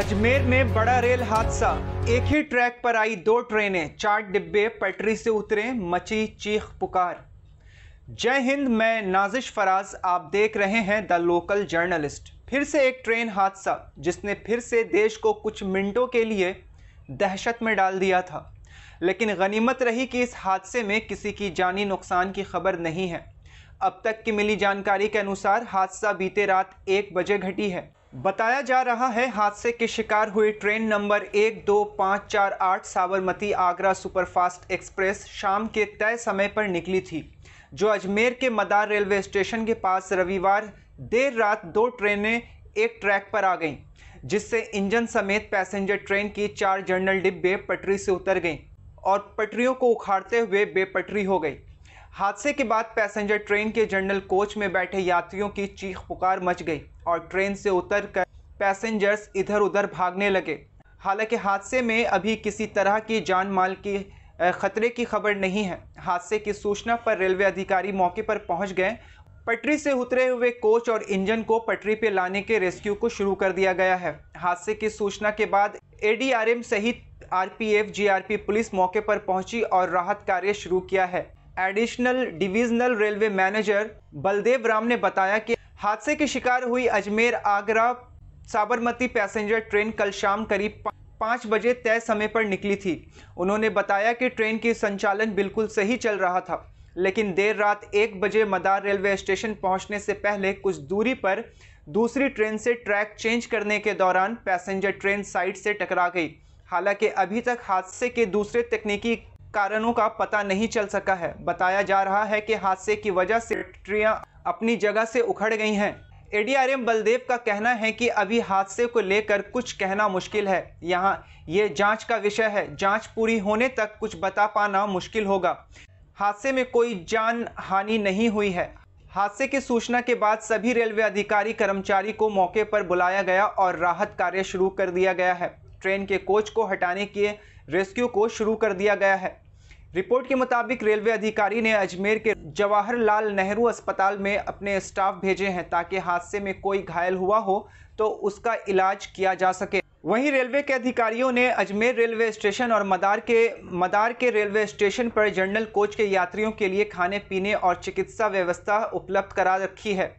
अजमेर में बड़ा रेल हादसा एक ही ट्रैक पर आई दो ट्रेनें चार डिब्बे पटरी से उतरे मची चीख पुकार जय हिंद मैं नाजिश फराज आप देख रहे हैं द लोकल जर्नलिस्ट फिर से एक ट्रेन हादसा जिसने फिर से देश को कुछ मिनटों के लिए दहशत में डाल दिया था लेकिन गनीमत रही कि इस हादसे में किसी की जानी नुकसान की खबर नहीं है अब तक की मिली जानकारी के अनुसार हादसा बीते रात एक बजे घटी है बताया जा रहा है हादसे के शिकार हुई ट्रेन नंबर एक दो पाँच चार आठ साबरमती आगरा सुपरफास्ट एक्सप्रेस शाम के तय समय पर निकली थी जो अजमेर के मदार रेलवे स्टेशन के पास रविवार देर रात दो ट्रेनें एक ट्रैक पर आ गईं जिससे इंजन समेत पैसेंजर ट्रेन की चार जनरल डिब्बे पटरी से उतर गईं और पटरियों को उखाड़ते हुए बेपटरी हो गई हादसे के बाद पैसेंजर ट्रेन के जनरल कोच में बैठे यात्रियों की चीख पुकार मच गई और ट्रेन से उतरकर पैसेंजर्स इधर उधर भागने लगे हालांकि हादसे में अभी किसी तरह की जान माल की खतरे की खबर नहीं है हादसे की सूचना पर रेलवे अधिकारी मौके पर पहुंच गए पटरी से उतरे हुए कोच और इंजन को पटरी पर लाने के रेस्क्यू को शुरू कर दिया गया है हादसे की सूचना के बाद एडीआरएम सहित आरपीएफ जीआरपी पुलिस मौके पर पहुंची और राहत कार्य शुरू किया है additional divisional railway manager Baldev Ram ने बताया कि हादसे की शिकार हुई अजमेर आगरा साबरमती पैसेंजर ट्रेन कल शाम करीब पाँच बजे तय समय पर निकली थी उन्होंने बताया कि ट्रेन की संचालन बिल्कुल सही चल रहा था लेकिन देर रात एक बजे मदार रेलवे स्टेशन पहुंचने से पहले कुछ दूरी पर दूसरी ट्रेन से ट्रैक चेंज करने के दौरान पैसेंजर ट्रेन साइड से टकरा गई हालांकि अभी तक हादसे के दूसरे तकनीकी कारणों का पता नहीं चल सका है बताया जा रहा है कि हादसे की वजह से फैक्ट्रियाँ अपनी जगह से उखड़ गई हैं एडीआरएम बलदेव का कहना है कि अभी हादसे को लेकर कुछ कहना मुश्किल है यहाँ ये जांच का विषय है जांच पूरी होने तक कुछ बता पाना मुश्किल होगा हादसे में कोई जान हानि नहीं हुई है हादसे की सूचना के बाद सभी रेलवे अधिकारी कर्मचारी को मौके पर बुलाया गया और राहत कार्य शुरू कर दिया गया है ट्रेन के कोच को हटाने के रेस्क्यू को शुरू कर दिया गया है रिपोर्ट के मुताबिक रेलवे अधिकारी ने अजमेर के जवाहरलाल नेहरू अस्पताल में अपने स्टाफ भेजे हैं ताकि हादसे में कोई घायल हुआ हो तो उसका इलाज किया जा सके वहीं रेलवे के अधिकारियों ने अजमेर रेलवे स्टेशन और मदार के मदार के रेलवे स्टेशन पर जनरल कोच के यात्रियों के लिए खाने पीने और चिकित्सा व्यवस्था उपलब्ध करा रखी है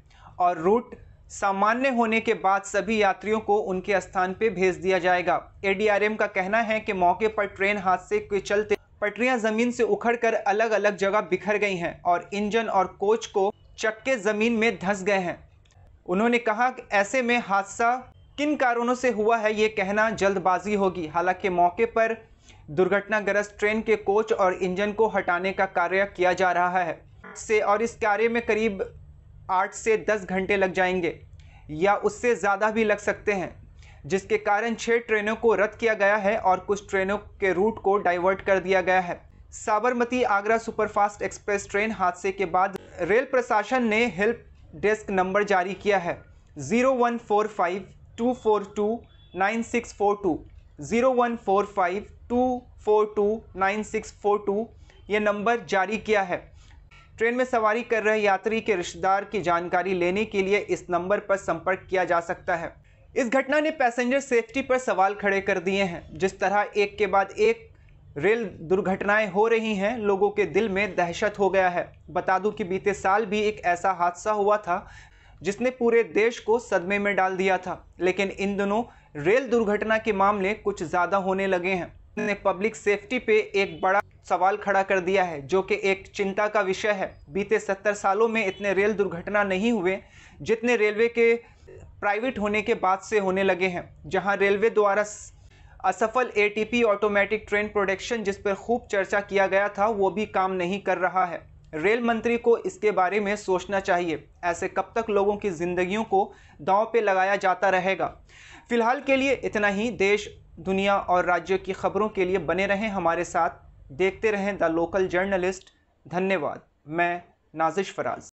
और रूट सामान्य होने के बाद सभी यात्रियों को उनके स्थान पर भेज दिया जाएगा एडीआरएम का कहना है कि मौके पर ट्रेन हादसे के चलते पटरियां जमीन से उखड़कर अलग अलग जगह बिखर गई हैं और इंजन और कोच को चक्के जमीन में धंस गए हैं उन्होंने कहा कि ऐसे में हादसा किन कारणों से हुआ है ये कहना जल्दबाजी होगी हालांकि मौके पर दुर्घटनाग्रस्त ट्रेन के कोच और इंजन को हटाने का कार्य किया जा रहा है से और इस कार्य में करीब आठ से दस घंटे लग जाएंगे या उससे ज़्यादा भी लग सकते हैं जिसके कारण छः ट्रेनों को रद्द किया गया है और कुछ ट्रेनों के रूट को डाइवर्ट कर दिया गया है Sabarmati Agra superfast express train हादसे के बाद रेल प्रशासन ने हेल्प डेस्क नंबर जारी किया है zero one four five two four two nine six four two zero one four five two four two nine six four two ये नंबर जारी किया है ट्रेन में सवारी कर रहे यात्री के रिश्तेदार की जानकारी लेने के लिए इस नंबर पर संपर्क किया जा सकता है इस घटना ने पैसेंजर सेफ्टी पर सवाल खड़े कर दिए हैं जिस तरह एक के बाद एक रेल दुर्घटनाएं हो रही हैं लोगों के दिल में दहशत हो गया है बता दूं कि बीते साल भी एक ऐसा हादसा हुआ था जिसने पूरे देश को सदमे में डाल दिया था लेकिन इन दोनों रेल दुर्घटना के मामले कुछ ज़्यादा होने लगे हैं ने पब्लिक सेफ्टी पे एक बड़ा सवाल खड़ा कर दिया है जो कि एक चिंता का विषय है बीते सत्तर सालों में इतने रेल दुर्घटना नहीं हुए जितने रेलवे के प्राइवेट होने के बाद से होने लगे हैं जहां रेलवे द्वारा असफल एटीपी ऑटोमेटिक ट्रेन प्रोडक्शन जिस पर खूब चर्चा किया गया था वो भी काम नहीं कर रहा है रेल मंत्री को इसके बारे में सोचना चाहिए ऐसे कब तक लोगों की जिंदगियों को दांव पे लगाया जाता रहेगा फिलहाल के लिए इतना ही देश दुनिया और राज्य की खबरों के लिए बने रहें हमारे साथ देखते रहें द लोकल जर्नलिस्ट धन्यवाद मैं नाजिश फराज